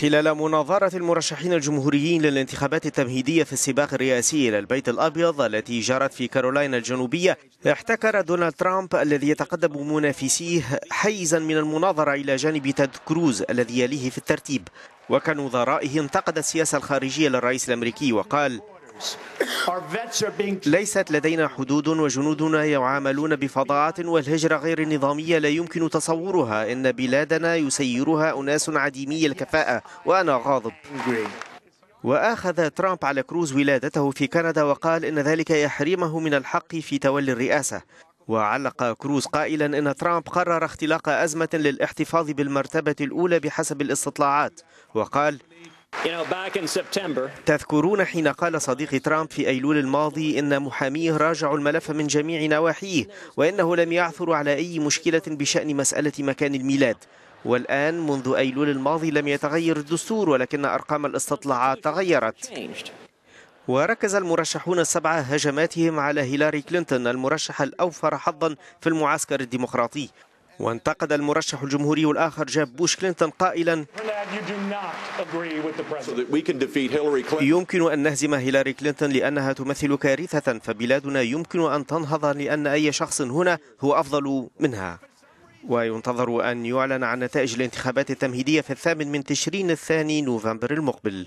خلال مناظرة المرشحين الجمهوريين للانتخابات التمهيدية في السباق الرئاسي إلى البيت الأبيض التي جرت في كارولاينا الجنوبية احتكر دونالد ترامب الذي يتقدم منافسيه حيزا من المناظرة إلى جانب تاد كروز الذي يليه في الترتيب وزرائه انتقد السياسة الخارجية للرئيس الأمريكي وقال ليست لدينا حدود وجنودنا يعاملون بفضاعات والهجرة غير النظامية لا يمكن تصورها إن بلادنا يسيرها أناس عديمي الكفاءة وأنا غاضب وأخذ ترامب على كروز ولادته في كندا وقال إن ذلك يحرمه من الحق في تولي الرئاسة وعلق كروز قائلا إن ترامب قرر اختلاق أزمة للاحتفاظ بالمرتبة الأولى بحسب الاستطلاعات وقال تذكرون حين قال صديقي ترامب في أيلول الماضي إن محاميه راجعوا الملف من جميع نواحيه وإنه لم يعثر على أي مشكلة بشأن مسألة مكان الميلاد والآن منذ أيلول الماضي لم يتغير الدستور ولكن أرقام الاستطلاعات تغيرت وركز المرشحون السبعة هجماتهم على هيلاري كلينتون المرشح الأوفر حظا في المعسكر الديمقراطي وانتقد المرشح الجمهوري الآخر جاب بوش كلينتون قائلا يمكن أن نهزم هيلاري كلينتون لأنها تمثل كارثة فبلادنا يمكن أن تنهض لأن أي شخص هنا هو أفضل منها وينتظر أن يعلن عن نتائج الانتخابات التمهيدية في الثامن من تشرين الثاني نوفمبر المقبل